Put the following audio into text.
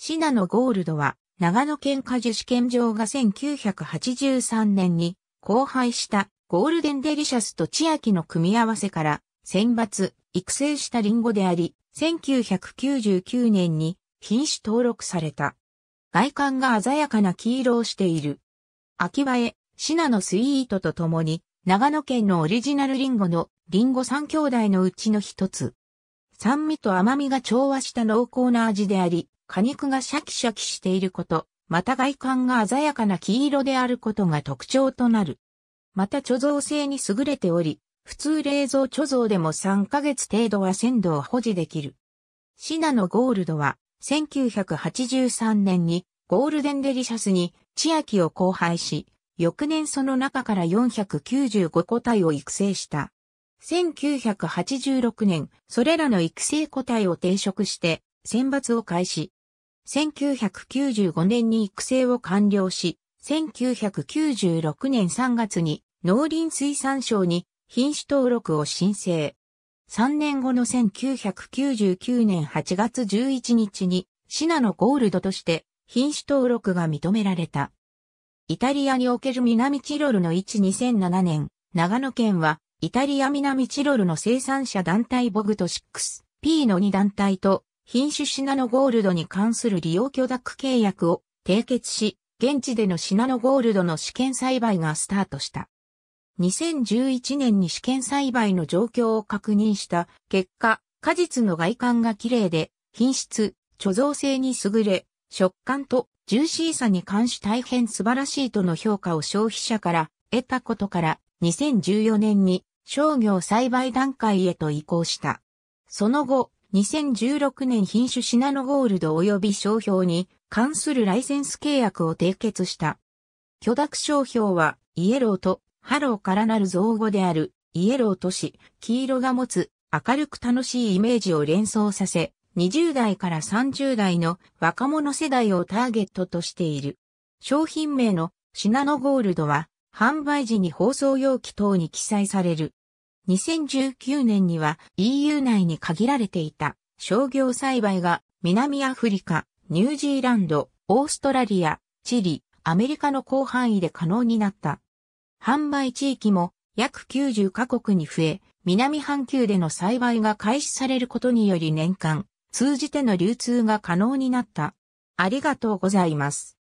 シナのゴールドは、長野県果樹試験場が1983年に交配したゴールデンデリシャスと千秋の組み合わせから選抜、育成したリンゴであり、1999年に品種登録された。外観が鮮やかな黄色をしている。秋葉え、シナのスイートとともに、長野県のオリジナルリンゴのリンゴ三兄弟のうちの一つ。酸味と甘みが調和した濃厚な味であり、果肉がシャキシャキしていること、また外観が鮮やかな黄色であることが特徴となる。また貯蔵性に優れており、普通冷蔵貯蔵でも3ヶ月程度は鮮度を保持できる。シナのゴールドは、1983年にゴールデンデリシャスに千秋を交配し、翌年その中から495個体を育成した。1986年、それらの育成個体を転職して、選抜を開始。1995年に育成を完了し、1996年3月に農林水産省に品種登録を申請。3年後の1999年8月11日に、シナのゴールドとして品種登録が認められた。イタリアにおける南チロルの1 2007年、長野県はイタリア南チロルの生産者団体ボグト 6P の2団体と品種シナノゴールドに関する利用許諾契約を締結し、現地でのシナノゴールドの試験栽培がスタートした。2011年に試験栽培の状況を確認した結果、果実の外観が綺麗で、品質、貯蔵性に優れ、食感とジューシーさに関し大変素晴らしいとの評価を消費者から得たことから、2014年に商業栽培段階へと移行した。その後、2016年品種シナノゴールド及び商標に関するライセンス契約を締結した。許諾商標はイエローとハローからなる造語であるイエローとし、黄色が持つ明るく楽しいイメージを連想させ、20代から30代の若者世代をターゲットとしている。商品名のシナノゴールドは販売時に放送容器等に記載される。2019年には EU 内に限られていた商業栽培が南アフリカ、ニュージーランド、オーストラリア、チリ、アメリカの広範囲で可能になった。販売地域も約90カ国に増え、南半球での栽培が開始されることにより年間、通じての流通が可能になった。ありがとうございます。